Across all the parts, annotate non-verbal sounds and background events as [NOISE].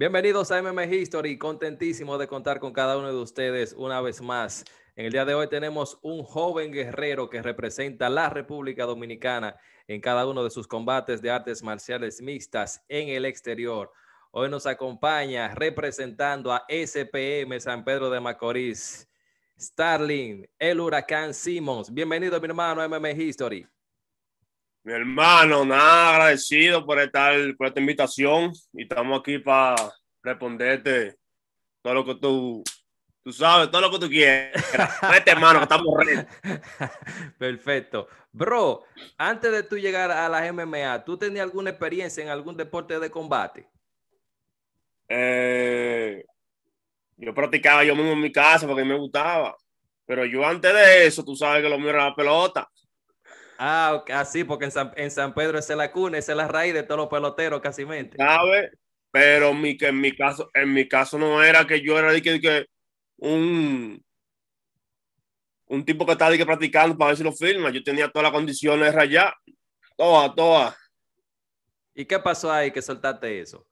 Bienvenidos a MM History, contentísimo de contar con cada uno de ustedes una vez más. En el día de hoy tenemos un joven guerrero que representa la República Dominicana en cada uno de sus combates de artes marciales mixtas en el exterior. Hoy nos acompaña representando a SPM San Pedro de Macorís, Starling, el huracán Simmons. Bienvenido, mi hermano, a MM History. Mi hermano, nada, agradecido por por esta invitación y estamos aquí para responderte todo lo que tú, tú sabes, todo lo que tú quieres. [LAUGHS] Vete, hermano, que estamos re. [LAUGHS] Perfecto. Bro, antes de tú llegar a la MMA, ¿tú tenías alguna experiencia en algún deporte de combate? Eh, yo practicaba yo mismo en mi casa porque me gustaba. Pero yo antes de eso, tú sabes que lo mío era la pelota. Ah, ah, sí, porque en San, Pedro es la cuna, es la raíz de todos los peloteros casi mente. ¿Sabe? Pero en mi caso, en mi caso no era que yo era que, un, un tipo que estaba practicando para ver si lo firma. Yo tenía todas las condiciones allá. Todas, todas. ¿Y qué pasó ahí que soltaste eso?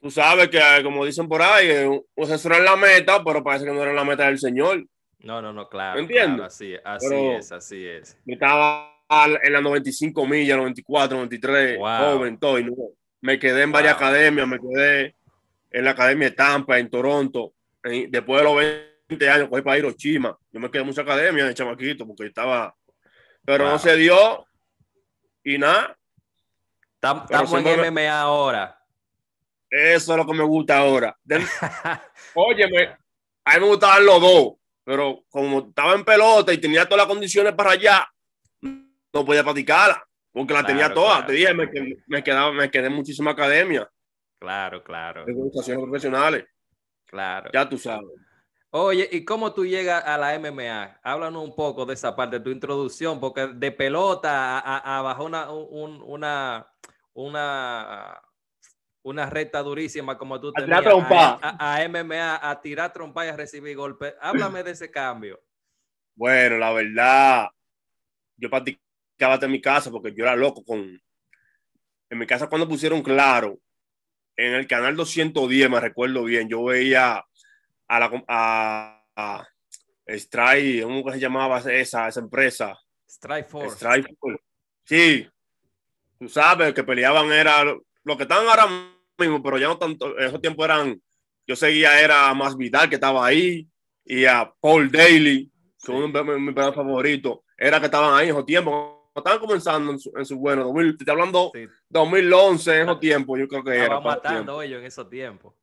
Tú sabes que, como dicen por ahí, o eso era la meta, pero parece que no era la meta del señor. No, no, no, claro. entiendo así, es, así es. me estaba en las 95 millas, 94, 93, joven, todo. me quedé en varias academias, me quedé en la academia de Tampa, en Toronto. después de los 20 años, cogí para Hiroshima. Yo me quedé en muchas academias de chamaquito porque estaba. Pero no se dio y nada. Estamos en MMA ahora. Eso es lo que me gusta ahora. [LAUGHS] Óyeme, a mí me gustaban los dos pero como estaba en pelota y tenía todas las condiciones para allá, no podía practicarla, porque la tenía toda. Te dije, me, quedaba, me quedé en muchísima academia. Claro, claro. En profesionales. Claro. Ya tú sabes. Oye, ¿y cómo tú llegas a la MMA? Háblanos un poco de esa parte, de tu introducción, porque de pelota a, una, una, una recta durísima como tú a Trompa. A, MMA, a tirar trompa y a recibir golpes. Háblame de ese cambio. Bueno, la verdad, yo practicaba en mi casa porque yo era loco con... En mi casa cuando pusieron claro, en el canal 210, me recuerdo bien, yo veía a la... A, a ¿cómo se llamaba esa, esa empresa? Strike Force. Strike Force. Sí, tú sabes que peleaban era... Lo que están ahora mismo, pero ya no tanto, en esos tiempos eran, yo seguía era más Vidal que estaba ahí y a Paul Daly, que es de favorito, era que estaban ahí en esos tiempos, estaban comenzando en su, bueno, te estoy hablando 2011 en esos tiempos, yo creo que estaban era. matando ellos en esos tiempos.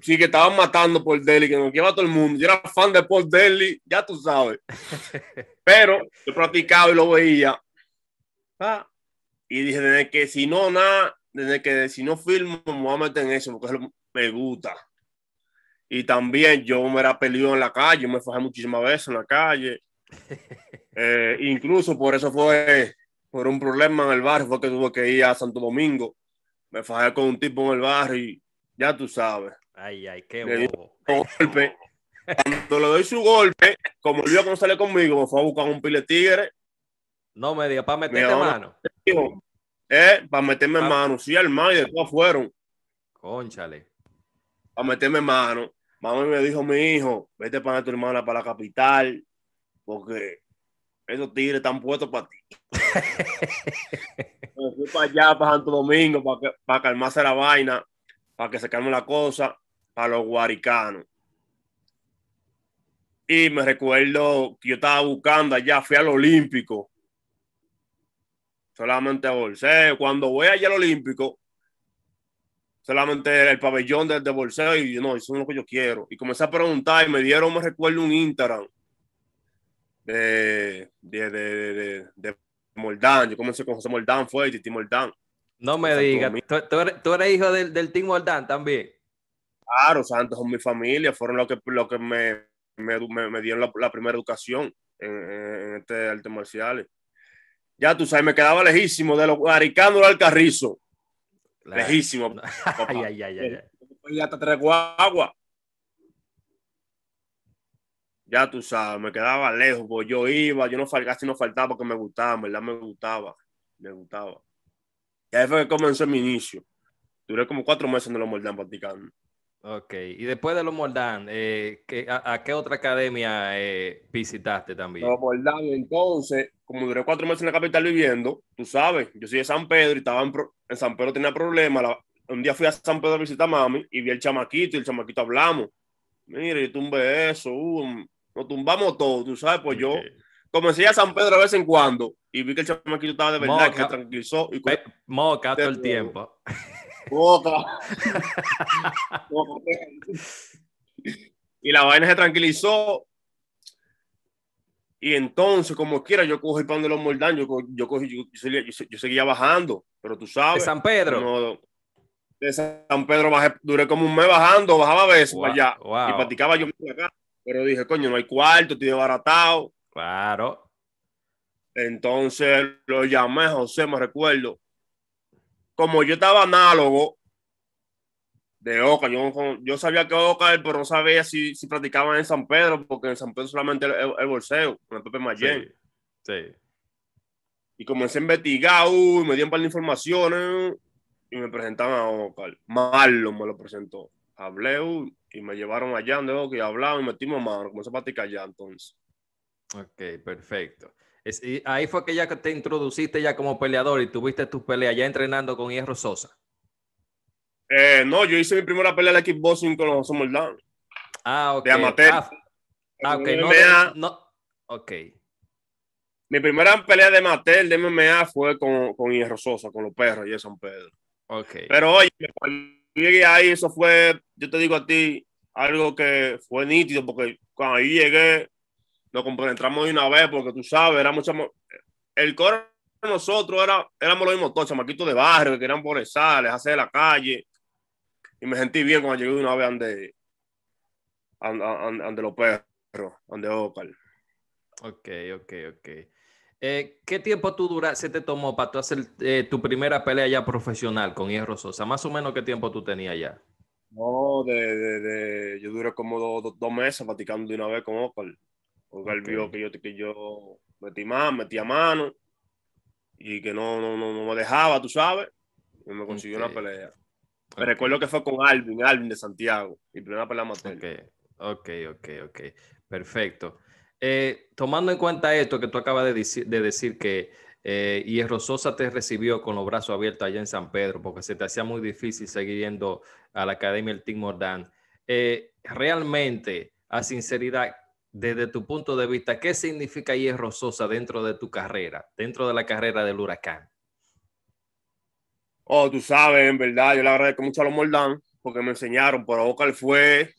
sí, que estaban matando por Daly que nos lleva todo el mundo. Yo era fan de Paul Daly ya tú sabes. [LAUGHS] Pero yo practicaba y lo veía. Ah, y dije, que si no, nada, de que si no filmo, me voy a meter en eso, porque me gusta. Y también yo me era peleado en la calle, me fajé muchísimas veces en la calle. [LAUGHS] Eh, incluso por eso fue, por un problema en el barrio, fue que tuve que ir a Santo Domingo. Me fajé con un tipo en el barrio y ya tú sabes. Ay, ay, qué bobo. Cuando le doy su golpe, como yo cuando sale conmigo, me fue a buscar un pile tigre. No me diga, para meterte mano. Eh, para meterme en ah. mano. Sí, hermano, y después fueron. Conchale. Para meterme mano. mami me dijo, mi hijo, vete para tu hermana para la capital, porque esos tigres están puestos para ti. [LAUGHS] fui para allá, para Santo Domingo, para, para calmarse la vaina, para que se calme la cosa, para los guaricanos. Y me recuerdo que yo estaba buscando allá, fui al Olímpico solamente bolseo. Cuando voy allá al Olímpico, solamente el pabellón de, de bolseo y no, eso es lo que yo quiero. Y comencé a preguntar y me dieron, me recuerdo, un Instagram de, de, de, de Moldán. Yo comencé con José Moldán, fue Tim Moldán. No me digas, ¿Tú, eres, hijo del, del Tim Moldán también. Claro, Santos son mi familia, fueron los que, que me, me, dieron la, primera educación en, en este arte marciales. Ya tú sabes, me quedaba lejísimo de los aricándolo al carrizo. Lejísimo. [LAUGHS] ay, ay, ay, ay, Y hasta tres Ya tú sabes, me quedaba lejos, pues yo iba, yo no casi no faltaba porque me gustaba, verdad me gustaba, me gustaba. Y ahí fue que comenzó mi inicio. Duré como cuatro meses en los Moldán practicando. Ok, y después de los Moldán, eh, a, qué otra academia eh, visitaste también? Los Moldán, entonces, como duré cuatro meses en la capital viviendo, tú sabes, yo soy de San Pedro y estaba en, San Pedro, tenía problemas. un día fui a San Pedro a visitar a mami y vi el chamaquito y el chamaquito hablamos. Mire, yo tumbé eso, uh, nos tumbamos todo, tú sabes, pues yo comencé a San Pedro de vez en cuando y vi que el chamaquito estaba de verdad, que se tranquilizó. Y... Moca todo el tiempo. [LAUGHS] Otra. [LAUGHS] y la vaina se tranquilizó. Y entonces, como quiera, yo cogí pan de los Moldán, yo, seguía, bajando, pero tú sabes. De San Pedro. de San Pedro bajé, duré como un mes bajando, bajaba a veces para allá. Y platicaba yo Pero dije, coño, no hay cuarto, estoy desbaratado. Claro. Entonces lo llamé José, me recuerdo como yo estaba análogo de Oca, yo, sabía que Oca, pero no sabía si, si practicaban en San Pedro, porque en San Pedro solamente el, el, bolseo, con el Pepe Mayen. Sí, Y comencé a investigar, me dieron para la informaciones y me presentaron a Oca. Marlon me lo presentó. Hablé y me llevaron allá donde Oca y hablamos y metimos mano. Comencé a practicar allá entonces. Ok, perfecto ahí fue que ya te introduciste ya como peleador y tuviste tus peleas ya entrenando con Hierro Sosa. Eh, no, yo hice mi primera pelea de kickboxing con los José ah, ah, ah, ok. De amateur. Ah, ok. No, Mi primera pelea de amateur de MMA fue con, con Hierro Sosa, con los perros y de San Pedro. Ok. Pero oye, llegué ahí, eso fue, yo te digo a ti, algo que fue nítido, porque cuando ahí llegué, nos entramos de una vez porque tú sabes, era mucho. el coro de nosotros era, éramos los mismos todos, chamaquitos de barrio que querían progresar, de la calle. Y me sentí bien cuando llegué de una vez ande, ande, los perros, ande Ocal. Ok, ok, ok. Eh, ¿Qué tiempo tú duraste, te tomó para tú hacer eh, tu primera pelea ya profesional con Hierro Sosa? Más o menos qué tiempo tú tenías ya. No, de, de, yo duré como dos meses platicando de una vez con Oscar. Porque él vio que yo, que yo metí a mano y que no, no, no, me dejaba, tú sabes. Y me consiguió una pelea. Me recuerdo que fue con Alvin, Alvin de Santiago, y primera pelea okay Ok, ok, ok. Perfecto. Eh, tomando en cuenta esto que tú acabas de, decir, de decir que eh, Hierro Sosa te recibió con los brazos abiertos allá en San Pedro, porque se te hacía muy difícil seguir yendo a la academia el Team Mordán. Eh, realmente, a sinceridad, desde tu punto de vista, ¿qué significa Hierro Sosa dentro de tu carrera, dentro de la carrera del huracán? Oh, tú sabes, en verdad, yo le agradezco mucho a los Moldán porque me enseñaron, pero Ocal fue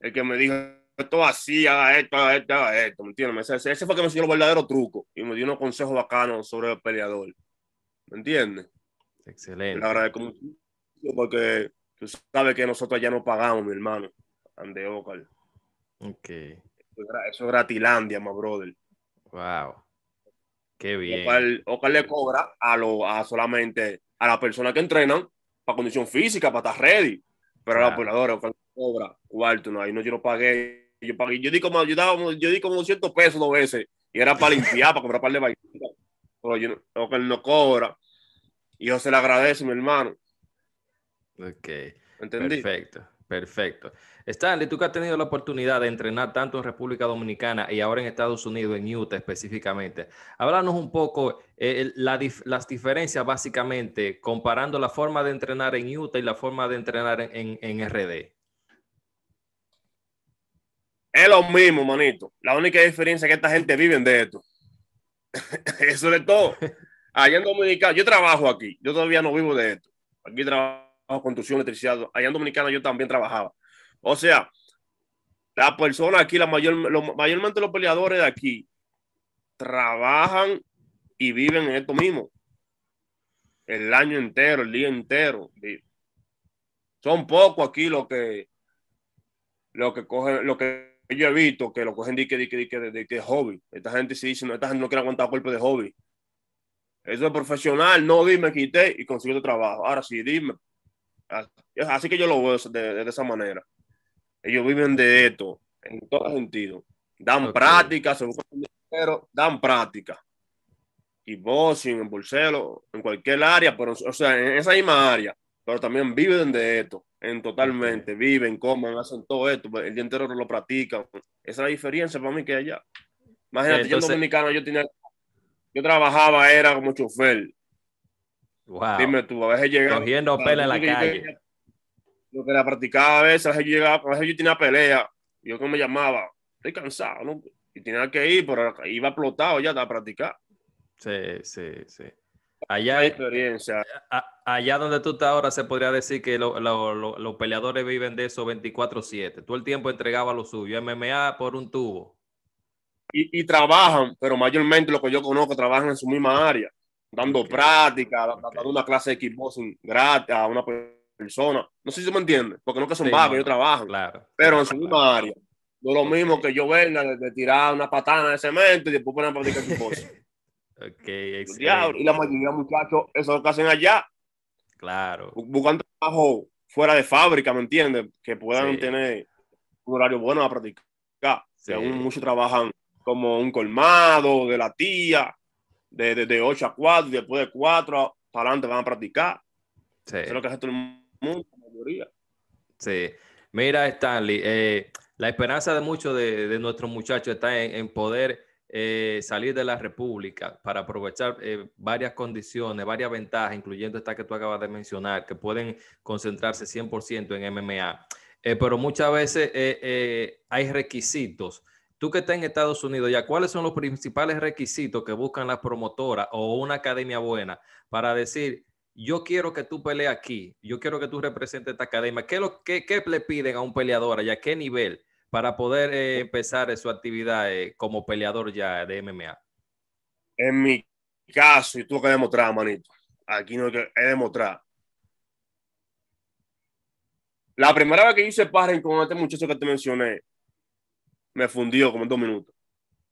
el que me dijo, esto así, haga esto, haga esto, haga esto, ¿me entiendes? Ese, fue que me enseñó el verdadero truco y me dio unos consejos bacanos sobre el peleador, ¿me entiendes? Excelente. Le agradezco mucho porque tú sabes que nosotros ya no pagamos, mi hermano, ande Ocal. Ok. Eso es Gratilandia, my brother. Wow. Qué bien. Ocar, le cobra a, los, a solamente a la persona que entrenan para condición física, para estar ready. Pero a la pobladora, Ocar cobra cuarto, no, ahí no yo no pagué. Yo pagué, yo di como, yo, daba, yo di como 200 pesos dos veces y era para limpiar, para comprar par de vainas. Pero yo, no cobra. Y yo se le agradece, mi hermano. Ok. Perfecto. Perfecto. Stanley, tú que has tenido la oportunidad de entrenar tanto en República Dominicana y ahora en Estados Unidos, en Utah específicamente, háblanos un poco eh, las diferencias básicamente comparando la forma de entrenar en Utah y la forma de entrenar en, RD. Es lo mismo, manito. La única diferencia es que esta gente vive de esto. [LAUGHS] Eso es todo. Allá en Dominicana, yo trabajo aquí, yo todavía no vivo de esto. Aquí trabajo Ah, construcción, electricidad. Allá en Dominicana yo también trabajaba. O sea, la persona aquí, la mayor, mayormente los peleadores de aquí, trabajan y viven en esto mismo. El año entero, el día entero. Son pocos aquí los que, lo que cogen, lo que yo he visto, que lo cogen de, que es hobby. Esta gente sí dice, no, esta gente no quiere aguantar golpe de hobby. Eso es profesional, no dime, quité y consiguió otro trabajo. Ahora sí, dime, Así que yo lo veo de, de esa manera. Ellos viven de esto, en todo sentido. Dan prácticas práctica, se buscan dinero, dan práctica. Y boxing, en Burcelo, en cualquier área, pero, o sea, en esa misma área. Pero también viven de esto, en totalmente. Viven, comen, hacen todo esto. Pues, el día entero lo practican. Esa es la diferencia para mí que allá. Imagínate, yo dominicano, yo tenía. Yo trabajaba, era como chofer Dime tú, a veces llegaba. Cogiendo en la calle. lo que la practicaba a veces, a veces llegaba, a veces yo tenía pelea. Yo que me llamaba, estoy cansado, ¿no? Y tenía que ir, pero iba explotado ya a practicar. Sí, sí, sí. Allá, experiencia. allá donde tú estás ahora se podría decir que los peleadores viven de eso 24/7. Todo el tiempo entregaba lo suyo, MMA por un tubo. Y, trabajan, pero mayormente lo que yo conozco trabajan en su misma área dando práctica, dando una clase de kickboxing gratis a una persona. No sé si me entiendes, porque no que son sí, vagos, yo trabajo. Claro. Pero en su misma área. No lo mismo que yo venga de, tirar una patana de cemento y después poner a practicar kickboxing. [LAUGHS] ok, excelente. Y la mayoría de muchachos, eso es lo que hacen allá. Claro. Buscando trabajo fuera de fábrica, ¿me entiendes? Que puedan tener un horario bueno para practicar. Sí. muchos trabajan como un colmado de la tía, de, de, 8 a 4 después de 4 para adelante van a practicar. Eso es lo que hace todo el mundo, mayoría. Sí. Mira, Stanley, eh, la esperanza de muchos de, nuestros muchachos está en, poder eh, salir de la República para aprovechar eh, varias condiciones, varias ventajas, incluyendo esta que tú acabas de mencionar, que pueden concentrarse 100% en MMA. pero muchas veces hay requisitos Tú que estás en Estados Unidos, ya cuáles son los principales requisitos que buscan las promotoras o una academia buena para decir, yo quiero que tú pelees aquí, yo quiero que tú representes esta academia. ¿Qué, qué, le piden a un peleador ¿Ya ¿Qué nivel para poder eh, empezar su actividad eh, como peleador ya de MMA? En mi caso, y tú que demostrar, manito. Aquí no hay que demostrar. La primera vez que hice paren con este muchacho que te mencioné, me fundió como en dos minutos.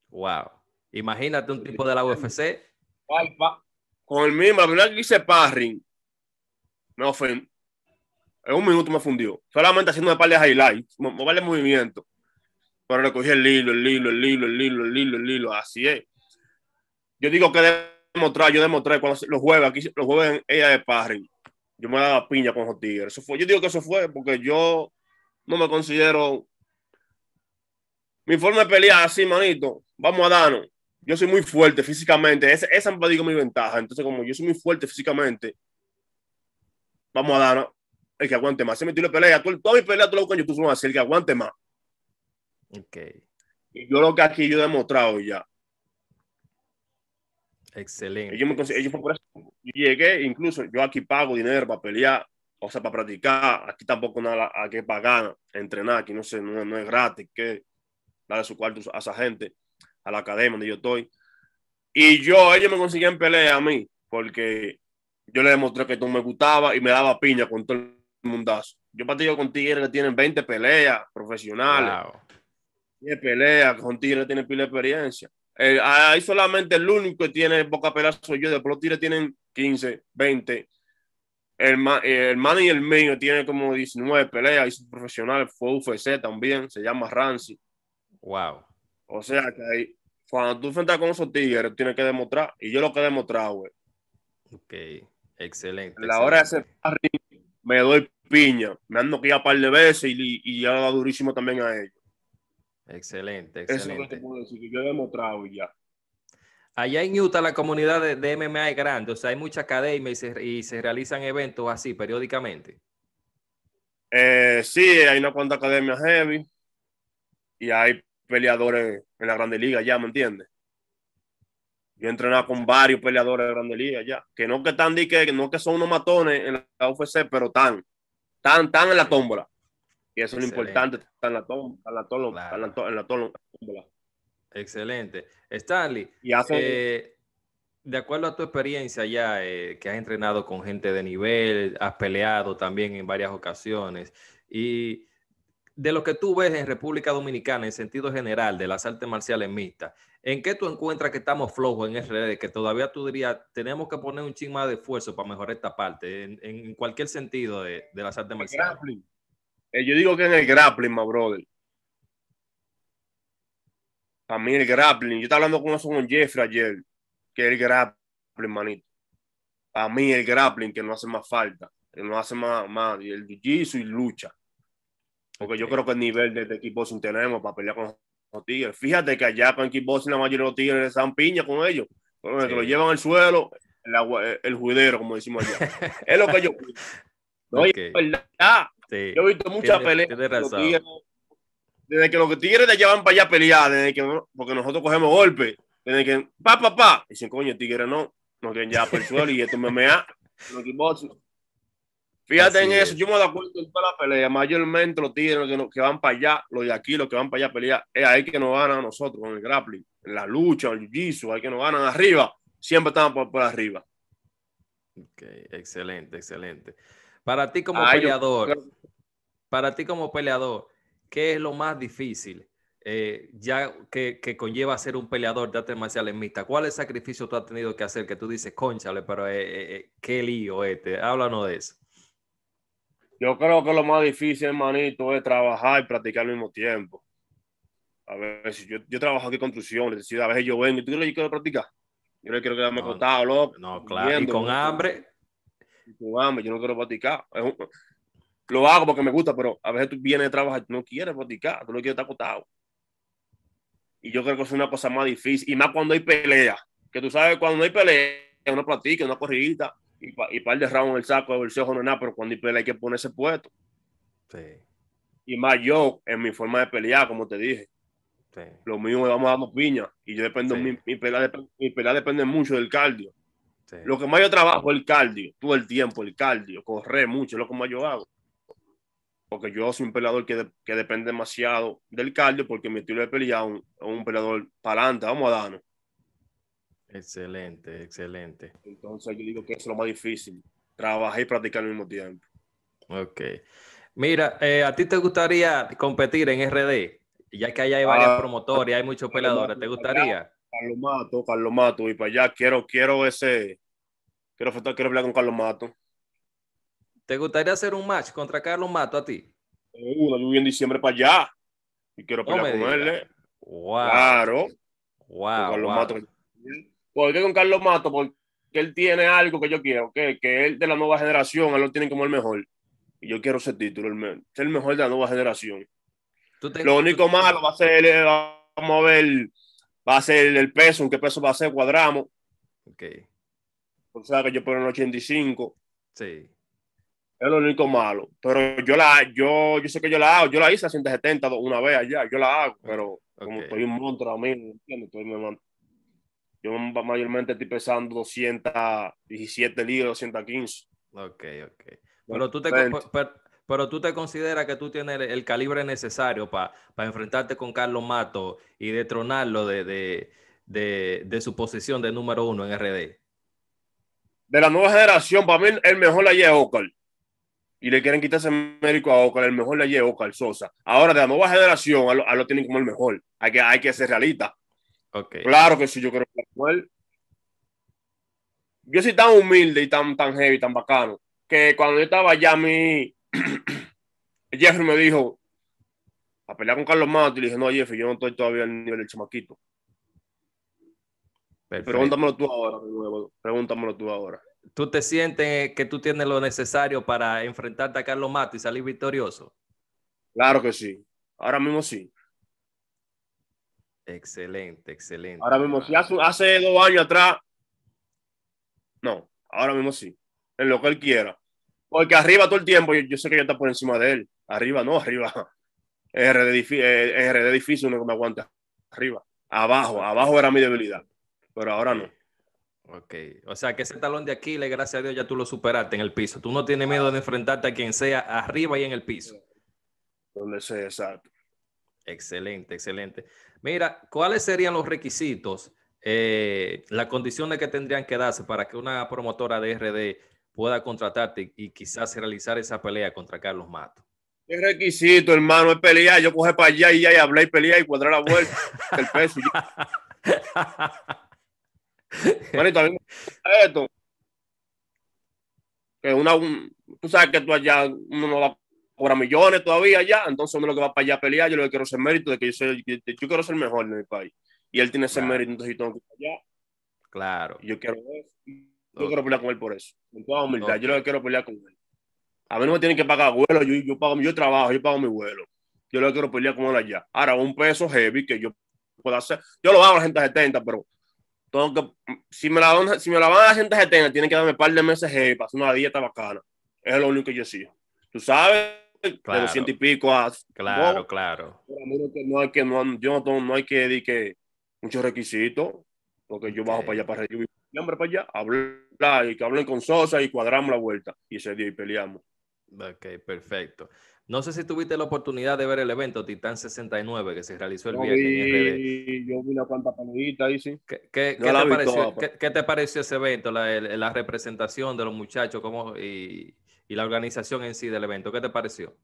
Wow. Imagínate un tipo de la UFC. Con el mismo, la primera que hice parring, me ofendí. En un minuto me fundió. Solamente haciendo un par de highlights, un par de movimientos. Pero recogí el hilo, el hilo, el hilo, el hilo, el hilo, el hilo. Así es. Yo digo que demostrar, yo demostré cuando los jueves, aquí los jueves ella de parring. Yo me daba piña con los Eso fue, yo digo que eso fue porque yo no me considero mi forma de pelear, así, manito, vamos a darnos. Yo soy muy fuerte físicamente. Esa, esa digo mi ventaja. Entonces, como yo soy muy fuerte físicamente, vamos a darnos. El que aguante más. Se metió la pelea. Tú, toda mi pelea, todo lo buscas en YouTube, así, el que aguante más. Ok. Y yo lo que aquí yo he demostrado ya. Excelente. Yo, me, yo por eso. llegué, incluso yo aquí pago dinero para pelear, o sea, para practicar. Aquí tampoco nada, hay que pagar, entrenar, aquí no, sé, no, no es gratis. que de su cuarto a esa gente, a la academia donde yo estoy. Y yo, ellos me consiguieron pelea a mí, porque yo le demostré que tú me gustaba y me daba piña con todo el mundazo. Yo partido con Tigres que tienen 20 peleas profesionales. 10 peleas, con Tigres tienen pila de experiencia. Eh, ahí solamente el único que tiene boca pelea soy yo, de los Tigres tienen 15, 20. El, man, eh, el y el mío tiene como 19 peleas y profesional profesional Fue UFC también, se llama Rancy. Wow. O sea que ahí, cuando tú enfrentas con esos tigres, tienes que demostrar. Y yo lo que he demostrado, güey. Ok, excelente. la hora de hacer me doy piña. Me ando aquí un par de veces y, y ya durísimo también a ellos. Excelente, excelente. Eso es lo que puedo decir, que yo he demostrado y ya. Allá en Utah la comunidad de, MMA es grande, o sea, hay mucha academia y se, realizan eventos así periódicamente. Eh, sí, hay una cuanta academia heavy y hay peleadores en la Grande Liga, ya, ¿me entiendes? Yo he entrenado con varios peleadores de Grande Liga, ya. Que no que están, que no que son unos matones en la UFC, pero están, están, tan en la tómbola. Y eso es lo importante, están en la tómbola, la en la Excelente. Stanley, y hace... Eh, de acuerdo a tu experiencia ya, eh, que has entrenado con gente de nivel, has peleado también en varias ocasiones, y de lo que tú ves en República Dominicana en sentido general de las artes marciales mixtas, ¿en qué tú encuentras que estamos flojos en RD? Que todavía tú dirías, tenemos que poner un ching más de esfuerzo para mejorar esta parte, en, cualquier sentido de, las artes marciales. Eh, yo digo que en el grappling, my brother. A mí el grappling, yo estaba hablando con eso con Jeffrey ayer, que el grappling, manito. A mí el grappling que no hace más falta, que no hace más, más y el jiu-jitsu y lucha porque yo creo que el nivel de, este equipo kickboxing tenemos para pelear con los tigres. Fíjate que allá con kickboxing la mayoría de los tigres están piña con ellos. Pero que lo llevan al suelo, el, agua, el como decimos allá. [LAUGHS] es lo que yo. No, Yo he visto muchas peleas. desde que los tigres te llevan para allá a pelear, desde que, porque nosotros cogemos golpes, desde que pa, pa, pa. Dicen, coño, tigres no. Nos quieren ya por el suelo y esto me mea. [LAUGHS] Fíjate en eso, yo me doy cuenta en toda la pelea. Mayormente los tíos que, van para allá, los de aquí, los que van para allá a pelear, es ahí que nos ganan a nosotros con el grappling, en la lucha, en el jiu-jitsu, ahí que nos ganan arriba, siempre están por, arriba. Ok, excelente, excelente. Para ti como peleador, para ti como peleador, ¿qué es lo más difícil eh, ya que, conlleva ser un peleador de artes marciales mixtas? sacrificio sacrificio tú has tenido que hacer que tú dices, conchale, pero eh, eh, qué lío este? Háblanos de eso. Yo creo que lo más difícil, hermanito, es trabajar y practicar al mismo tiempo. A ver, yo, yo trabajo aquí en construcción, a veces yo vengo y tú yo quiero practicar. Yo le quiero quedarme acotado, acostado, loco. No, claro. y con hambre. con hambre, yo no quiero practicar. Lo hago porque me gusta, pero a veces tú vienes a trabajar, y no quieres practicar, tú no quieres estar acostado. Y yo creo que es una cosa más difícil. Y más cuando hay pelea. Que tú sabes, cuando no hay pelea, uno platica, una corrida, y, para y par de en el saco de no nada, pero cuando hay pelea hay que ponerse puesto. Y más yo, en mi forma de pelear, como te dije. Lo mismo me vamos dando piña. Y yo dependo, mi, mi, pelea, mi pelea depende mucho del cardio. Lo que más yo trabajo es el cardio, todo el tiempo, el cardio, correr mucho, es lo que más yo hago. Porque yo soy un peleador que, depende demasiado del cardio, porque mi estilo de pelea es un, un, peleador para adelante, vamos a darnos. Excelente, excelente. Entonces yo digo que es lo más difícil, trabajar y practicar al mismo tiempo. Ok. Mira, eh, ¿a ti te gustaría competir en RD? Ya que allá hay varios ah, promotores hay muchos peladores, ¿te gustaría? Carlos Mato, Carlos Mato, y para allá quiero, quiero ese, quiero, quiero hablar con Carlos Mato. ¿Te gustaría hacer un match contra Carlos Mato a ti? en diciembre para allá y quiero pelear con él. Wow. ¿eh? Claro. Wow. wow. ¿Por qué con Carlos Mato? Porque él tiene algo que yo quiero, que, que él de la nueva generación, él lo tiene como el mejor. Y yo quiero ese título, el, ser el mejor de la nueva generación. Lo único malo va a ser, eh, vamos va a ser el peso, en qué peso va a ser, cuadramos. Ok. O sea que yo pongo en 85. Sí. Es lo único malo. Pero yo la, yo, yo sé que yo la hago. Yo la hice a 170 una vez allá. Yo la hago, pero como estoy un monstruo a mí, Estoy, me, yo mayormente estoy pesando 217 libras, 215. Ok, ok. Pero tú te, pero, tú te consideras que tú tienes el, calibre necesario para enfrentarte con Carlos Mato y detronarlo de, de, de, su posición de número uno en RD. De la nueva generación, para mí el mejor la es Ocar. Y le quieren quitarse el médico a Ocal, el mejor la es Ocal Sosa. Ahora, de la nueva generación, a lo, tienen como el mejor. Hay que, hay que ser realista. Claro que sí, yo creo que Yo soy tan humilde y tan, tan heavy, tan bacano, que cuando yo estaba allá, mi [CLEARS THROAT] Jeffrey me dijo, a pelear con Carlos Matos y le dije, no, Jeffrey, yo no estoy todavía al nivel del chamaquito. Pregúntamelo tú ahora, pregúntamelo tú ahora. ¿Tú te sientes que tú tienes lo necesario para enfrentarte a Carlos Mato y salir victorioso? Claro que sí, ahora mismo sí. Excelente, excelente. Ahora mismo, si hace, hace dos años atrás, no, ahora mismo sí, en lo que él quiera. Porque arriba todo el tiempo, yo, sé que yo está por encima de él. Arriba no, arriba. Es [LAUGHS] eh, de difícil uno que me aguanta. Arriba. Abajo, abajo era mi debilidad. Pero ahora no. Ok. O sea que ese talón de Aquiles, gracias a Dios, ya tú lo superaste en el piso. Tú no tienes miedo de enfrentarte a quien sea arriba y en el piso. Donde sea, exacto. Excelente, excelente. Mira, ¿cuáles serían los requisitos, eh, las condiciones que tendrían que darse para que una promotora de RD pueda contratarte y quizás realizar esa pelea contra Carlos Mato? ¿Qué requisito, hermano? Es pelear. Yo coge para allá y ya y hablé, y pelear y cuadré la vuelta. el peso. [LAUGHS] bueno, esto. Que una, tú sabes que tú allá uno no la cobra millones todavía allá, entonces uno lo que va para allá a pelear, yo lo que quiero ser mérito de que yo, quiero ser mejor en mi país. Y él tiene ese mérito, entonces que Claro. Yo quiero Yo quiero pelear con él por eso. Con toda humildad, yo lo que quiero pelear con él. A mí no me tienen que pagar vuelo, yo, pago, yo trabajo, yo pago mi vuelo. Yo lo que quiero pelear con él allá. Ahora, un peso heavy que yo pueda hacer. Yo lo hago a la gente 70, pero tengo que, si me la, van, si me la van a la gente 70, tienen que darme un par de meses heavy para hacer una dieta bacana. Es lo único que yo sigo. Tú sabes, claro. y pico Claro, claro. no hay que, yo no, hay que decir que muchos requisitos, porque yo bajo para allá, para y hombre para allá, y que hablen con Sosa y cuadramos la vuelta. Y se dio y peleamos. Ok, perfecto. No sé si tuviste la oportunidad de ver el evento Titán 69 que se realizó el viernes Yo vi una cuanta peleita ahí, sí. ¿Qué, pues. te pareció, ese evento? La, representación de los muchachos cómo, y, y la organización en sí del evento. ¿Qué te pareció?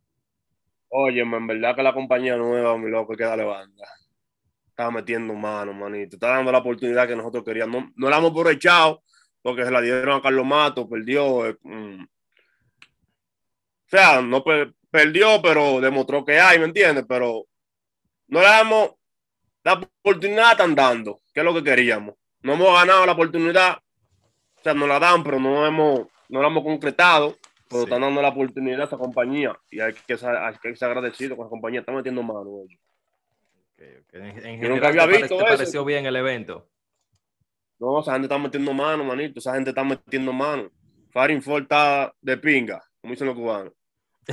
Oye, en verdad que la compañía nueva, mi loco, que levantada Estaba metiendo mano, manito. está dando la oportunidad que nosotros queríamos. No, la hemos aprovechado porque se la dieron a Carlos Mato, perdió. Eh, mm. O sea, no perdió, pero demostró que hay, ¿me entiendes? Pero no la hemos la oportunidad están dando, que es lo que queríamos. No hemos ganado la oportunidad, o sea, nos la dan, pero no hemos, no la hemos concretado pero están dando la oportunidad a esta compañía y hay que, que ser agradecido con la compañía, están metiendo mano En, general, nunca había ¿te visto pareció bien el evento? No, esa gente está metiendo mano, manito, esa gente está metiendo mano. Farin Ford está de pinga, como dicen los cubanos. [LAUGHS]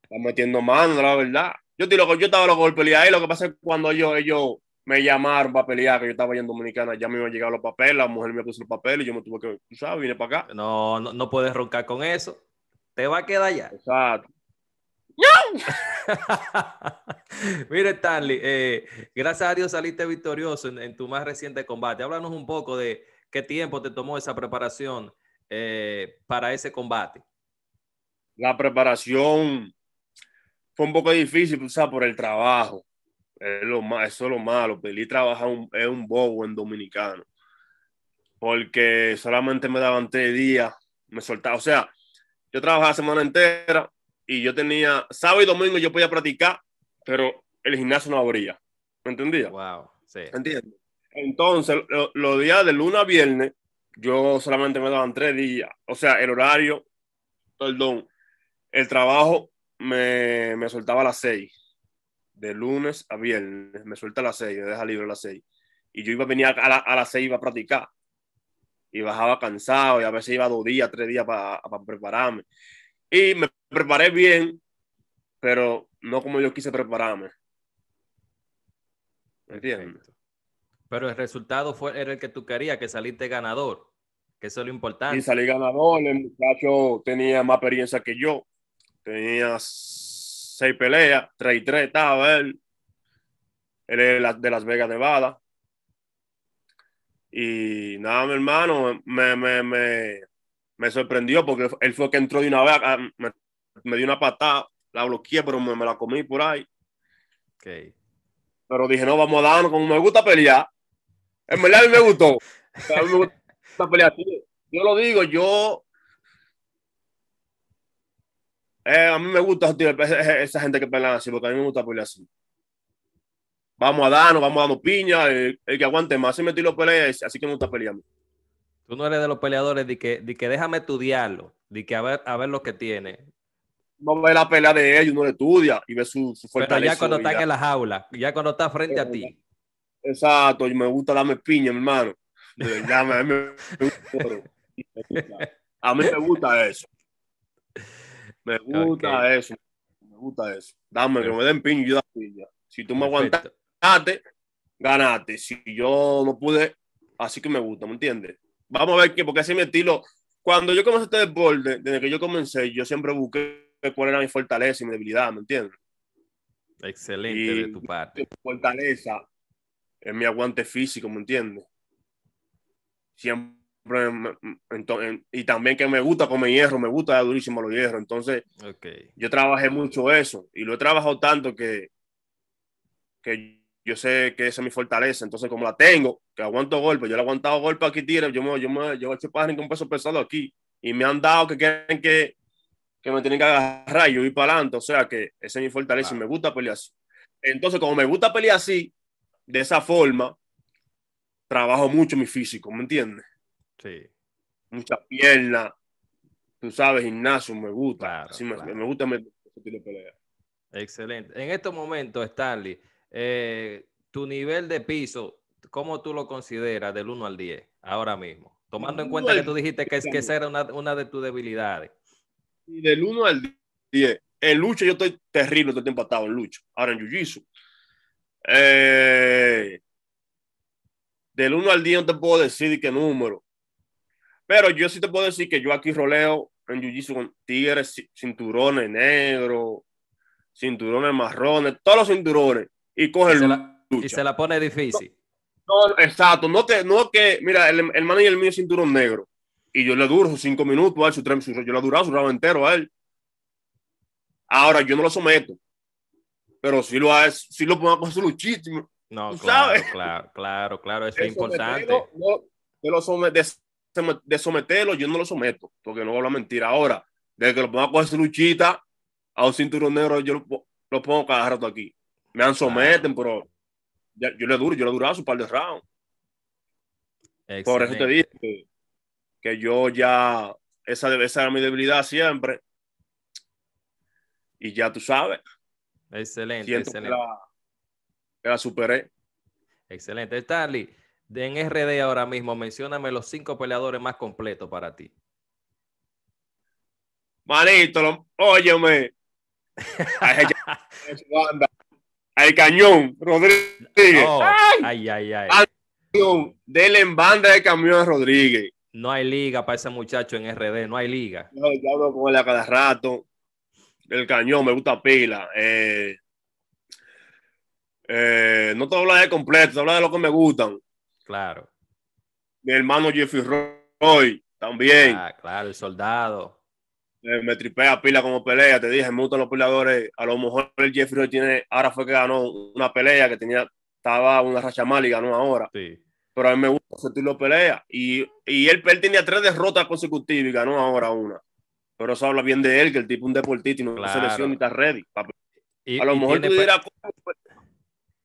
Están metiendo mano, la verdad. Yo, estoy yo estaba loco por pelear ahí, lo que pasa es que cuando ellos, ellos me llamaron para pelear, que yo estaba allá en Dominicana, ya me iban a llegar los papeles, la mujer me puso los papeles y yo me tuve que, tú sabes, vine para acá. No, no, puedes roncar con eso. Te va a quedar ya Exacto. ¡No! [LAUGHS] Mire, Stanley, eh, gracias a Dios saliste victorioso en, tu más reciente combate. Háblanos un poco de qué tiempo te tomó esa preparación eh, para ese combate. La preparación fue un poco difícil, tú sabes, por el trabajo más, eso es lo malo. Pelí trabaja un, es un bobo en dominicano. Porque solamente me daban tres días. Me soltaba. O sea, yo trabajaba la semana entera y yo tenía sábado y domingo yo podía practicar, pero el gimnasio no abría. ¿Me entendía? Wow, sí. Entonces, los días de lunes a viernes, yo solamente me daban tres días. O sea, el horario, perdón, el trabajo me, me soltaba a las seis de lunes a viernes, me suelta a las 6, me deja libre a las 6. Y yo iba a venir a, la, a las 6 iba a practicar. Y bajaba cansado y a veces iba dos días, tres días para prepararme. Y me preparé bien, pero no como yo quise prepararme. ¿Me entiendes? Pero el resultado fue, era el que tú querías, que saliste ganador, que eso es lo importante. Y salí ganador, el muchacho tenía más experiencia que yo, tenías seis peleas, y tres, estaba él. Él es de Las Vegas, Nevada. Y nada, mi hermano, me, sorprendió porque él fue que entró de una vez, me, dio una patada, la bloqueé, pero me, la comí por ahí. Okay. Pero dije, no, vamos a darnos, como me gusta pelear. En verdad me gustó. Yo lo digo, yo eh, a mí me gusta esa gente que pelea así, porque a mí me gusta pelear así. Vamos a darnos, vamos a darnos piña, el, que aguante más. y me tiro pelea, así que me gusta pelear. Tú no eres de los peleadores de que, que déjame estudiarlo, de que a ver, a ver lo que tiene. No ve la pelea de ellos, uno estudia y ve su, fortaleza. ya cuando está en las jaula, ya cuando está frente a ti. Exacto, y me gusta darme piña, mi hermano. a mí me gusta eso. Me gusta eso. Me gusta eso. Dame, que me den piño y yo da piña. Si tú me aguantaste, ganaste. Si yo no pude, así que me gusta, ¿me entiendes? Vamos a ver qué, porque ese es mi estilo. Cuando yo comencé este deporte, desde que yo comencé, yo siempre busqué cuál era mi fortaleza y mi debilidad, ¿me entiendes? Excelente de tu parte. Mi fortaleza es mi aguante físico, ¿me entiendes? Siempre y también que me gusta comer hierro, me gusta durísimo lo hierro Entonces, yo trabajé mucho eso y lo he trabajado tanto que, que yo sé que esa es mi fortaleza. Entonces, como la tengo, que aguanto golpes, yo le he aguantado golpes aquí, yo me, yo me llevo este peso pesado aquí y me han dado que quieren que, que me tienen que agarrar y yo ir para adelante. O sea, que esa es mi fortaleza y me gusta pelear así. Entonces, como me gusta pelear así, de esa forma, trabajo mucho mi físico, ¿me entiendes? Sí. Muchas piernas. Tú sabes, gimnasio me gusta. Me gusta, Me, gusta me, pelea. Excelente. En estos momentos, Stanley, eh, tu nivel de piso, ¿cómo tú lo consideras del 1 al 10 ahora mismo? Tomando en cuenta que tú dijiste que, que esa era una, de tus debilidades. Y del 1 al 10. En lucha yo estoy terrible, estoy empatado en lucha. Ahora en Jiu-Jitsu. Eh, del 1 al 10 no te puedo decir qué número, pero yo sí te puedo decir que yo aquí roleo en Jiu-Jitsu con tigres, cinturones negros, cinturones marrones, todos los cinturones. Y coge y se, la, y se la pone difícil. No, exacto. No, te, no que, mira, el, el manager mío es cinturón negro. Y yo le duro cinco minutos a él, su, yo le he durado su lado entero a él. Ahora, yo no lo someto. Pero si lo, si lo pongo a su luchísimo. No, claro, sabes? claro, claro, claro, eso, es [LAUGHS] importante de someterlo, yo no lo someto, porque no hablo mentira. Ahora, desde que lo pongo a coger su luchita a un cinturón negro, yo lo, pongo cada rato aquí. Me han someten, pero yo le duro, yo le durado su par de rounds. Por eso te dije que, yo ya, esa debe ser mi debilidad siempre. Y ya tú sabes. Excelente, excelente. la, superé. Excelente. Starly, en RD ahora mismo, mencioname los cinco peleadores más completos para ti. Manito, óyeme. El cañón, Rodríguez. Oh, ay, ay, ay. Al en banda de camión a Rodríguez. No hay liga para ese muchacho en RD, no hay liga. yo hablo con él a cada rato. El cañón me gusta pila. Eh, eh, no te hablar de completo, te de lo que me gustan. Claro. Mi hermano Jeffrey Roy también. Ah, claro, el soldado. Eh, me tripea pila como pelea. Te dije, me gustan los peleadores. A lo mejor el Jeffrey Roy tiene, ahora fue que ganó una pelea que tenía, estaba una racha mal y ganó ahora. Sí. Pero a mí me gusta sentirlo pelea. Y, él, tenía tres derrotas consecutivas y ganó ahora una. Pero eso habla bien de él, que el tipo es un deportista y no claro. está ready. a lo mejor tú dirás, pues,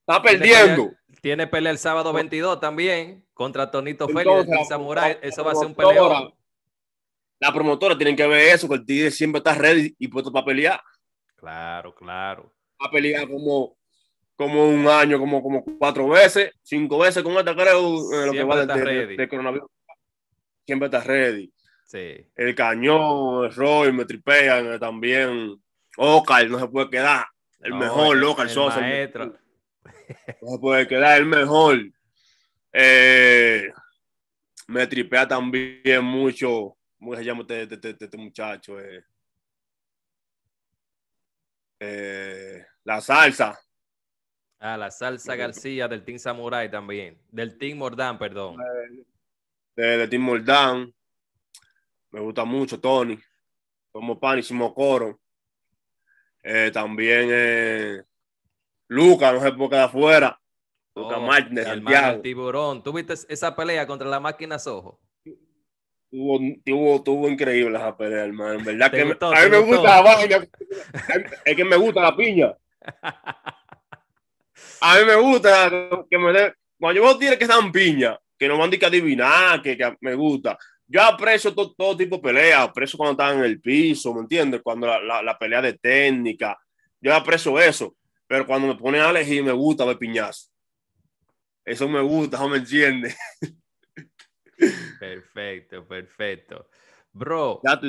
está perdiendo. Tiene pelea el sábado 22 también contra Tonito Félix y Samurai. Eso va a ser un peleón. La promotora tiene que ver eso, que el Tigre siempre está ready y puesto para pelear. Claro, claro. Ha pelear como, como un año, como, como cuatro veces, cinco veces con esta, creo, eh, lo que va de, coronavirus. Siempre está ready. Sí. El cañón, el Roy, me tripean eh, también. Ocal, no se puede quedar. El mejor, local, el, Va poder quedar el mejor. Eh, me tripea también mucho. ¿Cómo se llama este, este, este, este muchacho? Eh, eh, la salsa. Ah, la salsa García del Team Samurai también. Del Team Mordán, perdón. Del de Team Mordán. Me gusta mucho Tony. Como pan y coro. también Lucas, no se puede quedar afuera. Lucas oh, Martínez, Santiago. Tiburón, ¿tuviste esa pelea contra la máquina Sojo? Tuvo, tuvo, tuvo, increíble esa pelea, hermano. ¿Verdad que a mí me gusta la vaina. es que me gusta la piña. [LAUGHS] A mí me gusta que me Cuando yo veo que están piña, que no van a adivinar, que, que, me gusta. Yo aprecio todo, todo tipo de peleas, aprecio cuando están en el piso, ¿me entiendes? Cuando la, la pelea de técnica, yo aprecio eso. Pero cuando me pone a elegir, me gusta ver piñazo. Eso me gusta, no me entiende. [LAUGHS] Perfecto, perfecto. Bro. Ya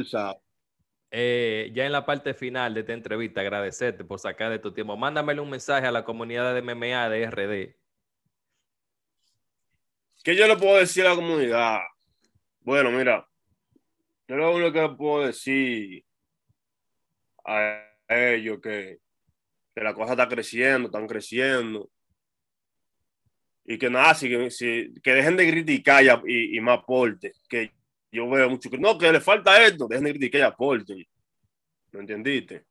eh, ya en la parte final de esta entrevista, agradecerte por sacar de tu tiempo. Mándamele un mensaje a la comunidad de MMA de RD. ¿Qué yo le puedo decir a la comunidad? Bueno, mira, yo lo único que puedo decir a ellos que que la cosa está creciendo, están creciendo. Y que nada, que dejen de criticar y, y, más aporte. Que yo veo mucho que no, que le falta esto, dejen de criticar y aporte. ¿Lo entendiste?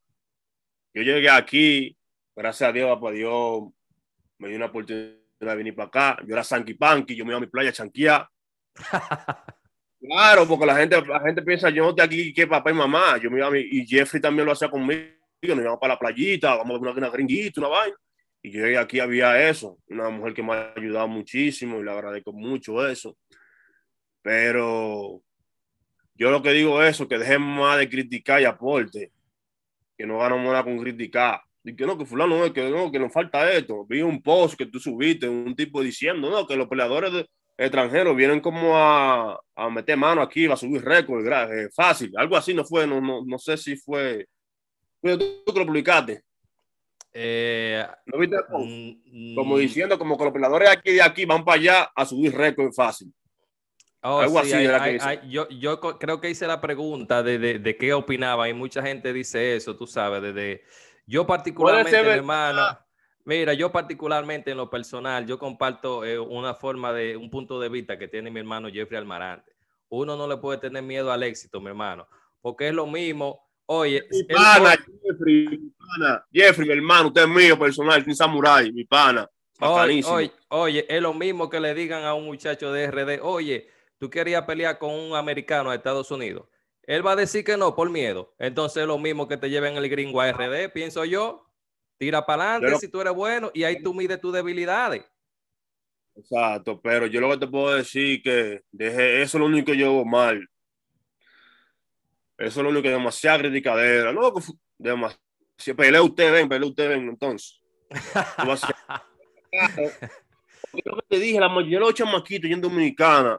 Yo llegué aquí, gracias a Dios, papá Dios, me dio una oportunidad de venir para acá. Yo era Sanky Panky, yo me iba a mi playa a [LAUGHS] claro, porque la gente, la gente piensa, yo no estoy aquí que papá y mamá. Yo me iba a mi, y Jeffrey también lo hacía conmigo nos íbamos para la playita, vamos a ver una, gringuita, una vaina. Y yo aquí, había eso, una mujer que me ha ayudado muchísimo y le agradezco mucho eso. Pero yo lo que digo es eso, que dejemos más de criticar y aporte, que no ganamos nada con criticar. Y que no, que fulano que no, que nos falta esto. Vi un post que tú subiste, un tipo diciendo, no, que los peleadores extranjeros vienen como a, a, meter mano aquí, va a subir récord, eh, fácil. Algo así no fue, no, no, no sé si fue pero tú, lo publicaste. Eh, como, diciendo, como que los peladores aquí de aquí van para allá a subir récord fácil. Oh, yo, yo, creo que hice la pregunta de, de, qué opinaba y mucha gente dice eso, tú sabes, desde yo particularmente, mi hermano, mira, yo particularmente en lo personal, yo comparto eh, una forma de, un punto de vista que tiene mi hermano Jeffrey Almarante. Uno no le puede tener miedo al éxito, mi hermano, porque es lo mismo Oye, mi pana, Jeffrey, mi hermano, usted es mío personal, samurai mi pana. Oye, oye, es lo mismo que le digan a un muchacho de RD, oye, tú querías pelear con un americano a Estados Unidos. Él va a decir que no por miedo. Entonces es lo mismo que te lleven el gringo a RD, pienso yo. Tira para adelante si tú eres bueno y ahí tú mides tus debilidades. Exacto, pero yo lo que te puedo decir que eso es lo único que yo hago mal. Eso es lo único que demasiado criticadera. No, demasiado. Si pelea usted, ven, pelea usted, ven, entonces. [LAUGHS] Lo que te dije, la mayoría de los chamaquitos y en Dominicana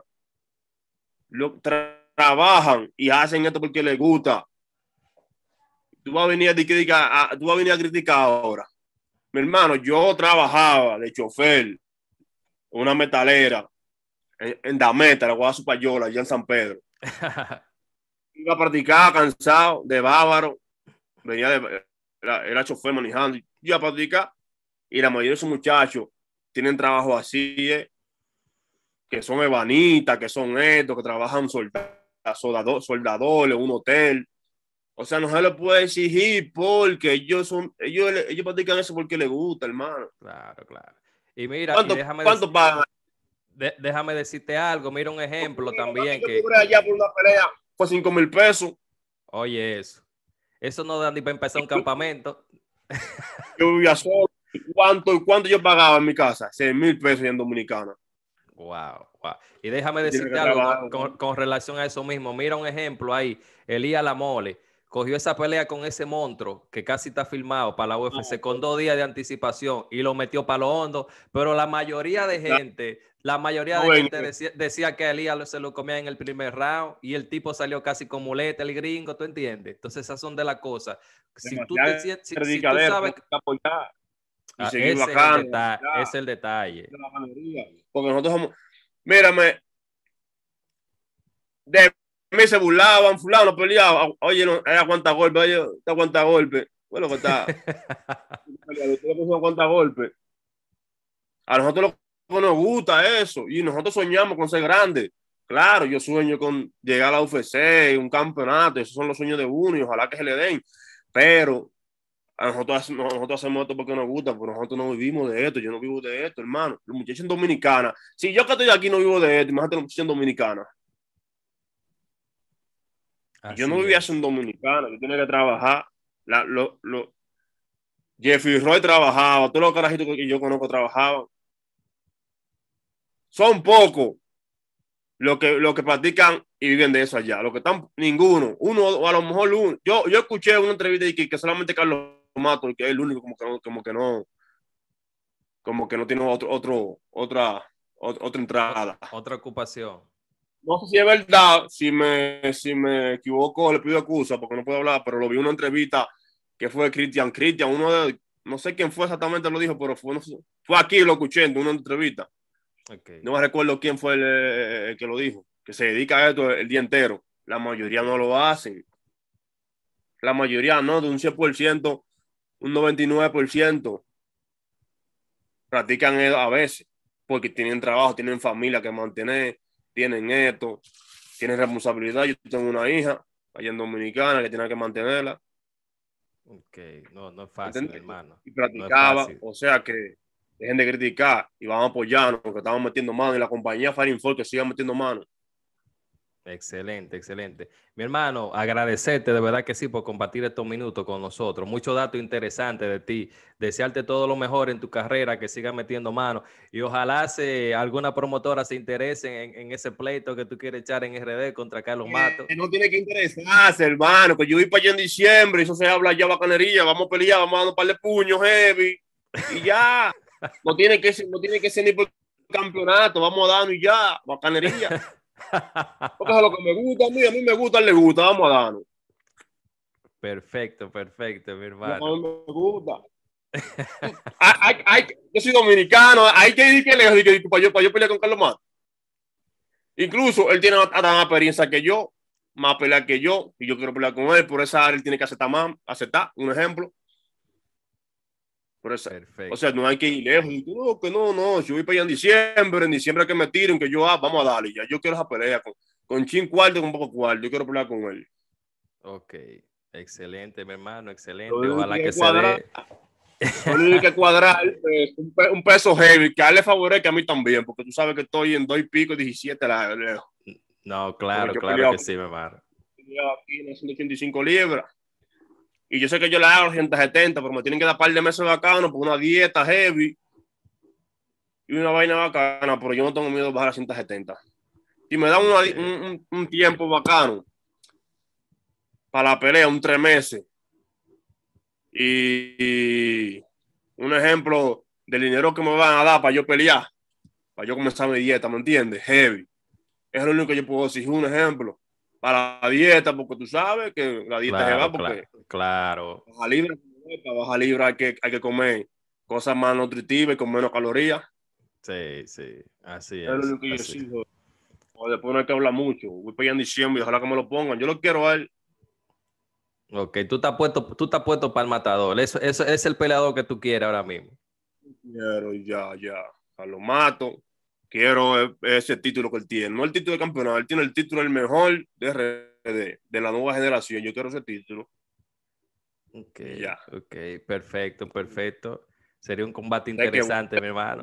lo, trabajan y hacen esto porque les gusta. Tú vas a venir a, criticar, tú vas criticar ahora. Mi hermano, yo trabajaba de chofer, una metalera, en, Dameta, la Guadalupe, allá en San Pedro. [LAUGHS] iba a practicar cansado, de bávaro, venía de, era, chofer manejando, iba a practicar, y la mayoría de esos muchachos tienen trabajo así, eh, que son ebanitas, que son estos, que trabajan soldadores, soldadores, un hotel. O sea, no se lo puede exigir porque ellos son, ellos, ellos practican eso porque les gusta, hermano. Claro, claro. Y mira, ¿cuánto, déjame déjame decirte algo, mira un ejemplo también. Que... por una pelea 5 mil pesos. Oye, eso. Eso no da ni para empezar un campamento. Yo vivía solo. ¿Cuánto, ¿Cuánto yo pagaba en mi casa? 6 mil pesos en Dominicana. Wow, Y déjame decirte algo con, relación a eso mismo. Mira un ejemplo ahí. Elías Lamole cogió esa pelea con ese monstruo que casi está filmado para la UFC ah. con dos días de anticipación y lo metió para lo hondo. Pero la mayoría de gente la mayoría de gente decía, que Elías se lo comía en el primer round y el tipo salió casi con muleta, el gringo, ¿tú entiendes? Entonces esas son de las cosas. Si tú, te, si, si tú sabes... Y ah, seguir ese es, el detalle, Porque nosotros somos... Mírame, de mí se burlaban, fulano peleaba, oye, no, era aguanta golpe, oye, te aguanta golpe. Bueno, [LAUGHS] está... golpe. A nosotros lo nos gusta eso. Y nosotros soñamos con ser grandes. Claro, yo sueño con llegar a la UFC, un campeonato, esos son los sueños de uno y ojalá que se le den. Pero nosotros, nosotros hacemos esto porque nos gusta, pero nosotros no vivimos de esto, yo no vivo de esto, hermano. Los muchachos en Dominicana, si yo que estoy aquí no vivo de esto, imagínate los muchachos en Dominicana. yo no vivía en Dominicana, yo tenía que trabajar. La, lo, Roy trabajaba, todos los carajitos que yo conozco trabajaban son pocos los que, los que practican y viven de eso allá. Los que están, ninguno. Uno, o a lo mejor Yo, yo escuché una entrevista de que, solamente Carlos Mato, que es el único como que no, como que no, tiene otro, otro, otra, otra entrada. Otra ocupación. No sé si es verdad, si me, si me equivoco, le pido excusa porque no puedo hablar, pero lo vi en una entrevista que fue Cristian, Cristian, uno de, no sé quién fue exactamente lo dijo, pero fue, fue aquí, lo escuché en una entrevista no me recuerdo quién fue el, que lo dijo, que se dedica a esto el día entero. La mayoría no lo hacen La mayoría no, de un 100%, un 99% practican a veces, porque tienen trabajo, tienen familia que mantener, tienen esto, tienen responsabilidad. Yo tengo una hija allá en Dominicana que tiene que mantenerla. Ok, no, no es fácil, hermano. Y practicaba, o sea que dejen de criticar y vamos a apoyarnos, porque estamos metiendo mano y la compañía Info que siga metiendo mano. Excelente, excelente. Mi hermano, agradecerte de verdad que sí por compartir estos minutos con nosotros. mucho dato interesante de ti. Desearte todo lo mejor en tu carrera, que siga metiendo mano y ojalá se, alguna promotora se interese en, ese pleito que tú quieres echar en RD contra Carlos eh, Mato. no tiene que interesarse, hermano, que yo voy para allá en diciembre, eso se habla ya bacanería, vamos a pelear, vamos a dar un par de puños heavy y ya. [LAUGHS] No tiene que ser, no tiene que ser ni por campeonato, vamos a y ya, bacanería. Porque es lo que me gusta a mí, a mí me gusta, a él le gusta, vamos a darnos. Perfecto, perfecto, mi hermano. No, me gusta. yo soy dominicano, hay que decir que le digo para, yo, para yo pelear con Carlos Más. Incluso él tiene más experiencia que yo, más pelea que yo, y yo quiero pelear con él, por esa área él tiene que aceptar más, aceptar, un ejemplo. Por eso, O sea, no hay que ir lejos. No, que no, no, yo voy para allá en diciembre, en diciembre que me tiren, que yo, ah, vamos a darle ya. Yo quiero esa pelea con, con Chin Cuarto, con Poco Cuarto. Yo quiero pelear con él. Ok, excelente, mi hermano, excelente. Lo Ojalá que, que se dé. que [LAUGHS] cuadrar un, peso heavy, que a él le favorezca a mí también, porque tú sabes que estoy en dos pico, 17 No, claro, claro que sí, mi hermano. Aquí en 185 libras. Y yo sé que yo le hago 170, porque me tienen que dar un par de meses bacano por una dieta heavy y una vaina bacana, pero yo no tengo miedo de bajar a 170. Y me dan un, tiempo bacano para la pelea, un tres meses. Y, un ejemplo del dinero que me van a dar para yo pelear, para yo comenzar mi dieta, ¿me entiendes? Heavy. Es lo único que yo puedo decir, un ejemplo para la dieta, porque tú sabes que la dieta claro, se va porque claro, Baja libra, baja libra hay que, comer cosas más nutritivas y con menos calorías. Sí, sí, así es. después no hay que hablar mucho. Voy para allá en diciembre y ojalá que me lo pongan. Yo lo quiero a él. Ok, tú estás puesto, tú puesto para el matador. Eso, eso es el peleador que tú quieres ahora mismo. Quiero, ya, ya. lo mato. Quiero ese título que él tiene. No el título de campeonato, él tiene el título del mejor de de la nueva generación. Yo quiero ese título. Ok, ya. ok, perfecto, perfecto. Sería un combate interesante, que... mi hermano.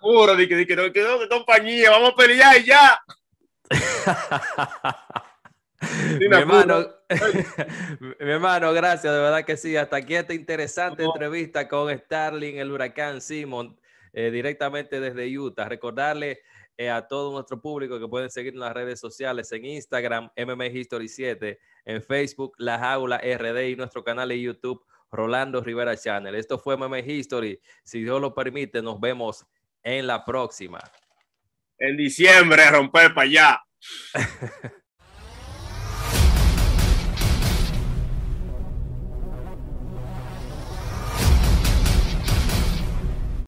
Juro, que, que, que, compañía, vamos a pelear y ya. [LAUGHS] mi hermano, [LAUGHS] mi hermano, gracias, de verdad que sí. Hasta aquí esta interesante entrevista con Starling, el huracán Simon, eh, directamente desde Utah. Recordarle eh, a todo nuestro público que pueden seguir en las redes sociales, en Instagram, MM History 7, en Facebook, Las Jaula, RD y nuestro canal de YouTube, Rolando Rivera Channel. Esto fue MM History. Si Dios lo permite, nos vemos en la próxima. En diciembre, romper para allá. [LAUGHS]